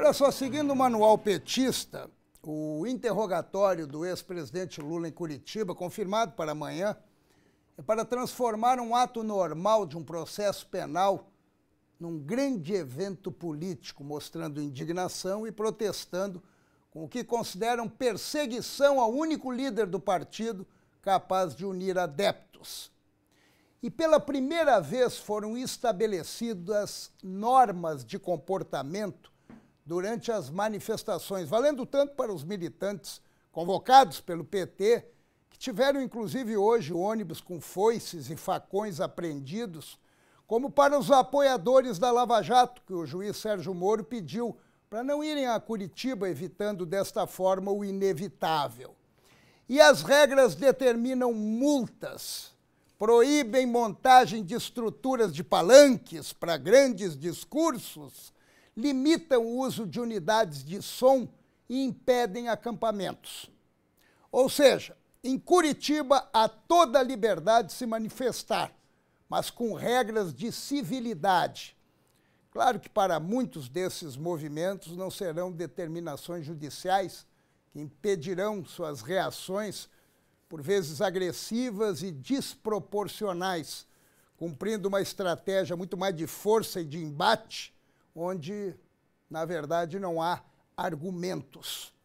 Olha só, seguindo o manual petista, o interrogatório do ex-presidente Lula em Curitiba, confirmado para amanhã, é para transformar um ato normal de um processo penal num grande evento político, mostrando indignação e protestando com o que consideram perseguição ao único líder do partido capaz de unir adeptos. E pela primeira vez foram estabelecidas normas de comportamento durante as manifestações, valendo tanto para os militantes convocados pelo PT, que tiveram inclusive hoje ônibus com foices e facões apreendidos, como para os apoiadores da Lava Jato, que o juiz Sérgio Moro pediu para não irem a Curitiba, evitando desta forma o inevitável. E as regras determinam multas, proíbem montagem de estruturas de palanques para grandes discursos limitam o uso de unidades de som e impedem acampamentos. Ou seja, em Curitiba há toda a liberdade de se manifestar, mas com regras de civilidade. Claro que para muitos desses movimentos não serão determinações judiciais que impedirão suas reações, por vezes agressivas e desproporcionais, cumprindo uma estratégia muito mais de força e de embate onde, na verdade, não há argumentos.